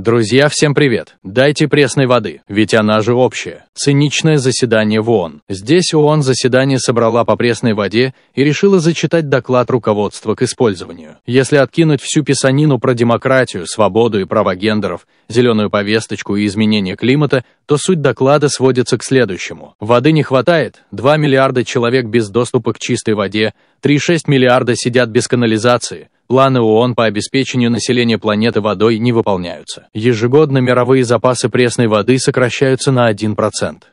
Друзья, всем привет! Дайте пресной воды, ведь она же общая. Циничное заседание в ООН. Здесь ООН заседание собрала по пресной воде и решила зачитать доклад руководства к использованию. Если откинуть всю писанину про демократию, свободу и права гендеров, зеленую повесточку и изменение климата, то суть доклада сводится к следующему. Воды не хватает, 2 миллиарда человек без доступа к чистой воде, 3,6 миллиарда сидят без канализации – планы ООН по обеспечению населения планеты водой не выполняются. Ежегодно мировые запасы пресной воды сокращаются на 1%.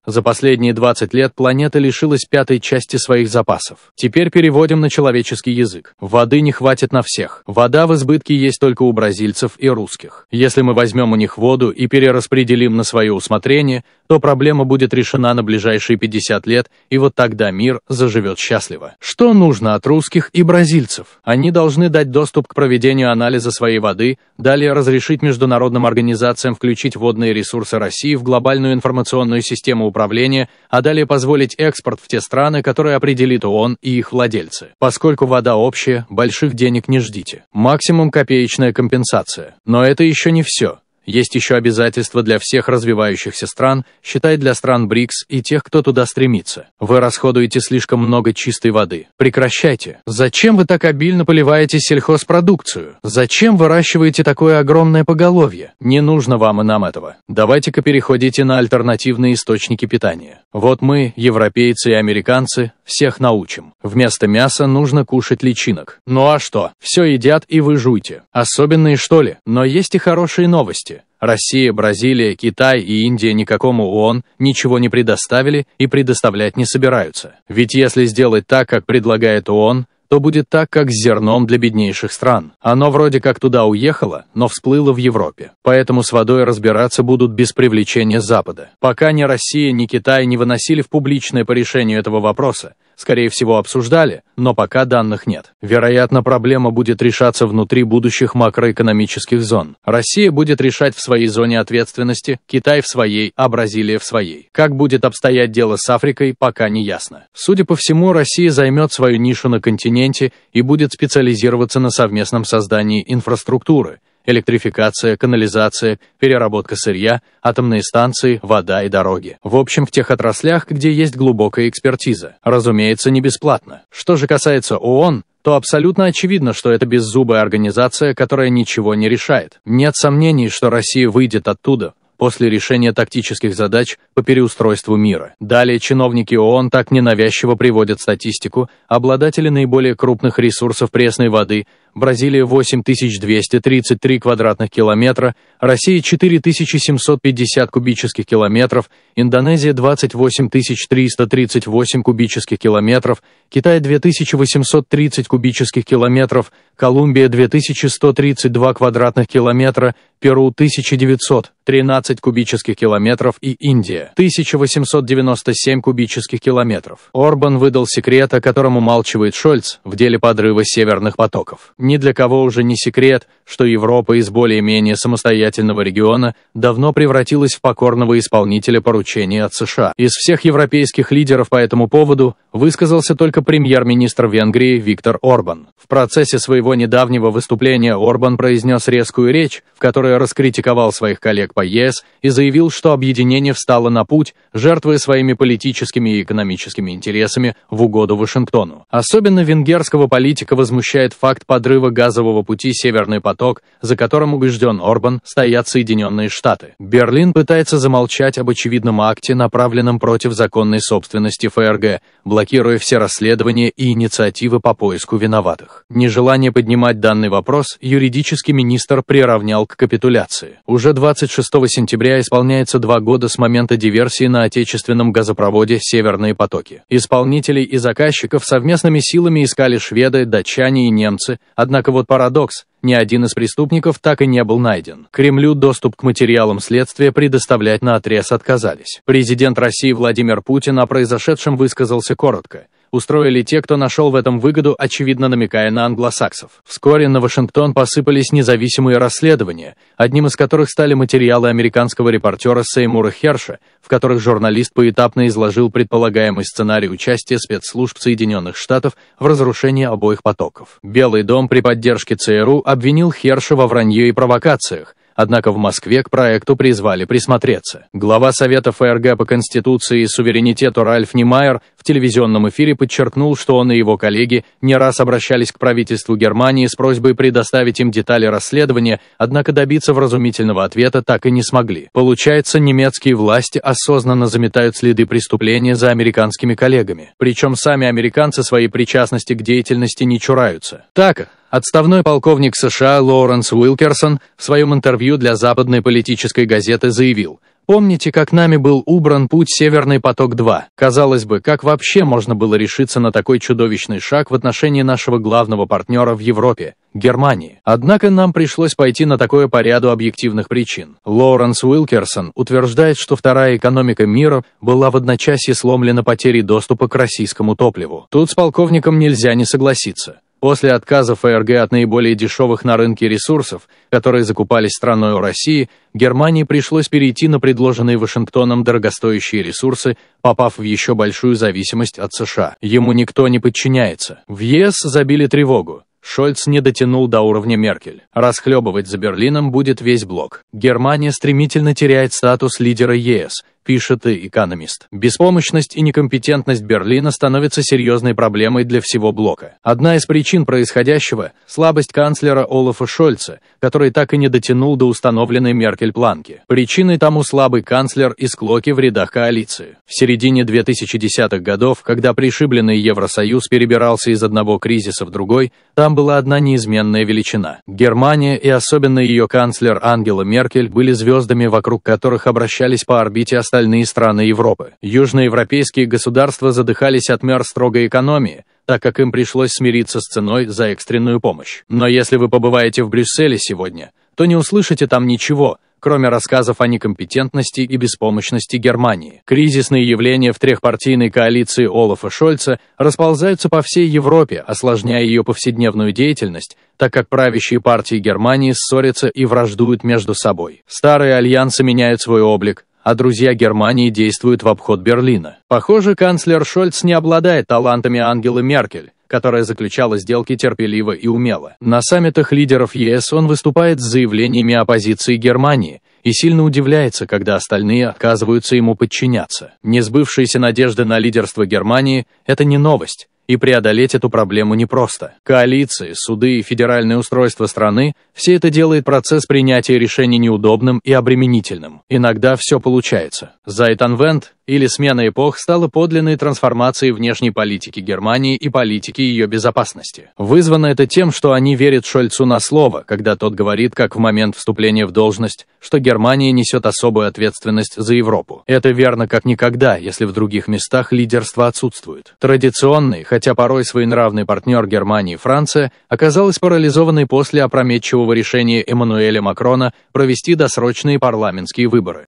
За последние 20 лет планета лишилась пятой части своих запасов. Теперь переводим на человеческий язык. Воды не хватит на всех. Вода в избытке есть только у бразильцев и русских. Если мы возьмем у них воду и перераспределим на свое усмотрение, то проблема будет решена на ближайшие 50 лет, и вот тогда мир заживет счастливо. Что нужно от русских и бразильцев? Они должны дать доступ доступ к проведению анализа своей воды, далее разрешить международным организациям включить водные ресурсы России в глобальную информационную систему управления, а далее позволить экспорт в те страны, которые определит ООН и их владельцы. Поскольку вода общая, больших денег не ждите. Максимум копеечная компенсация. Но это еще не все. Есть еще обязательства для всех развивающихся стран, считай для стран БРИКС и тех, кто туда стремится. Вы расходуете слишком много чистой воды. Прекращайте. Зачем вы так обильно поливаете сельхозпродукцию? Зачем выращиваете такое огромное поголовье? Не нужно вам и нам этого. Давайте-ка переходите на альтернативные источники питания. Вот мы, европейцы и американцы, всех научим. Вместо мяса нужно кушать личинок. Ну а что? Все едят и вы жуйте. Особенные что ли? Но есть и хорошие новости. Кстати, Россия, Бразилия, Китай и Индия никакому ООН ничего не предоставили и предоставлять не собираются. Ведь если сделать так, как предлагает ООН, то будет так, как с зерном для беднейших стран. Оно вроде как туда уехало, но всплыло в Европе. Поэтому с водой разбираться будут без привлечения Запада. Пока ни Россия, ни Китай не выносили в публичное по решению этого вопроса, скорее всего, обсуждали, но пока данных нет. Вероятно, проблема будет решаться внутри будущих макроэкономических зон. Россия будет решать в своей зоне ответственности, Китай в своей, а Бразилия в своей. Как будет обстоять дело с Африкой, пока не ясно. Судя по всему, Россия займет свою нишу на континенте и будет специализироваться на совместном создании инфраструктуры – электрификация, канализация, переработка сырья, атомные станции, вода и дороги. В общем, в тех отраслях, где есть глубокая экспертиза. Разумеется, не бесплатно. Что же касается ООН, то абсолютно очевидно, что это беззубая организация, которая ничего не решает. Нет сомнений, что Россия выйдет оттуда, после решения тактических задач по переустройству мира. Далее чиновники ООН так ненавязчиво приводят статистику, обладатели наиболее крупных ресурсов пресной воды – Бразилия 8233 квадратных километра, Россия 4750 кубических километров, Индонезия 28338 кубических километров, Китай 2830 кубических километров, Колумбия 2132 квадратных километра, Перу 1913 кубических километров и Индия 1897 кубических километров. Орбан выдал секрет, о котором умалчивает Шольц в деле подрыва северных потоков. Ни для кого уже не секрет, что Европа из более-менее самостоятельного региона давно превратилась в покорного исполнителя поручений от США. Из всех европейских лидеров по этому поводу высказался только премьер-министр Венгрии Виктор Орбан. В процессе своего недавнего выступления Орбан произнес резкую речь, в которой раскритиковал своих коллег по ЕС и заявил, что объединение встало на путь, жертвуя своими политическими и экономическими интересами в угоду Вашингтону. Особенно венгерского политика возмущает факт подрыва разрыва газового пути «Северный поток», за которым убежден Орбан, стоят Соединенные Штаты. Берлин пытается замолчать об очевидном акте, направленном против законной собственности ФРГ, блокируя все расследования и инициативы по поиску виноватых. Нежелание поднимать данный вопрос юридический министр приравнял к капитуляции. Уже 26 сентября исполняется два года с момента диверсии на отечественном газопроводе «Северные потоки». Исполнителей и заказчиков совместными силами искали шведы, датчане и немцы, Однако вот парадокс, ни один из преступников так и не был найден. Кремлю доступ к материалам следствия предоставлять на отрез отказались. Президент России Владимир Путин о произошедшем высказался коротко устроили те, кто нашел в этом выгоду, очевидно намекая на англосаксов. Вскоре на Вашингтон посыпались независимые расследования, одним из которых стали материалы американского репортера Сеймура Херша, в которых журналист поэтапно изложил предполагаемый сценарий участия спецслужб Соединенных Штатов в разрушении обоих потоков. Белый дом при поддержке ЦРУ обвинил Херша во вранье и провокациях, Однако в Москве к проекту призвали присмотреться. Глава Совета ФРГ по Конституции и суверенитету Ральф Немайер в телевизионном эфире подчеркнул, что он и его коллеги не раз обращались к правительству Германии с просьбой предоставить им детали расследования, однако добиться вразумительного ответа так и не смогли. Получается, немецкие власти осознанно заметают следы преступления за американскими коллегами. Причем сами американцы своей причастности к деятельности не чураются. Так, Отставной полковник США Лоуренс Уилкерсон в своем интервью для западной политической газеты заявил, «Помните, как нами был убран путь «Северный поток-2»? Казалось бы, как вообще можно было решиться на такой чудовищный шаг в отношении нашего главного партнера в Европе, Германии. Однако нам пришлось пойти на такое по ряду объективных причин. Лоуренс Уилкерсон утверждает, что вторая экономика мира была в одночасье сломлена потерей доступа к российскому топливу. Тут с полковником нельзя не согласиться. После отказа ФРГ от наиболее дешевых на рынке ресурсов, которые закупались страной у России, Германии пришлось перейти на предложенные Вашингтоном дорогостоящие ресурсы, попав в еще большую зависимость от США. Ему никто не подчиняется. В ЕС забили тревогу. Шольц не дотянул до уровня Меркель. Расхлебывать за Берлином будет весь блок. Германия стремительно теряет статус лидера ЕС – пишет и «Экономист». Беспомощность и некомпетентность Берлина становятся серьезной проблемой для всего блока. Одна из причин происходящего – слабость канцлера Олафа Шольца, который так и не дотянул до установленной Меркель планки. Причиной тому слабый канцлер и склоки в рядах коалиции. В середине 2010-х годов, когда пришибленный Евросоюз перебирался из одного кризиса в другой, там была одна неизменная величина. Германия и особенно ее канцлер Ангела Меркель были звездами, вокруг которых обращались по орбите остальные остальные страны Европы. Южноевропейские государства задыхались от мер строгой экономии, так как им пришлось смириться с ценой за экстренную помощь. Но если вы побываете в Брюсселе сегодня, то не услышите там ничего, кроме рассказов о некомпетентности и беспомощности Германии. Кризисные явления в трехпартийной коалиции Олафа Шольца расползаются по всей Европе, осложняя ее повседневную деятельность, так как правящие партии Германии ссорятся и враждуют между собой. Старые альянсы меняют свой облик, а друзья Германии действуют в обход Берлина. Похоже, канцлер Шольц не обладает талантами Ангелы Меркель, которая заключала сделки терпеливо и умело. На саммитах лидеров ЕС он выступает с заявлениями оппозиции Германии и сильно удивляется, когда остальные отказываются ему подчиняться. Несбывшиеся надежды на лидерство Германии – это не новость. И преодолеть эту проблему непросто. Коалиции, суды и федеральное устройство страны – все это делает процесс принятия решений неудобным и обременительным. Иногда все получается. Зайтанвент или смена эпох стала подлинной трансформацией внешней политики Германии и политики ее безопасности. Вызвано это тем, что они верят Шольцу на слово, когда тот говорит, как в момент вступления в должность, что Германия несет особую ответственность за Европу. Это верно как никогда, если в других местах лидерство отсутствует. Традиционный, хотя порой своенравный партнер Германии Франция, оказалась парализованной после опрометчивого решения Эммануэля Макрона провести досрочные парламентские выборы.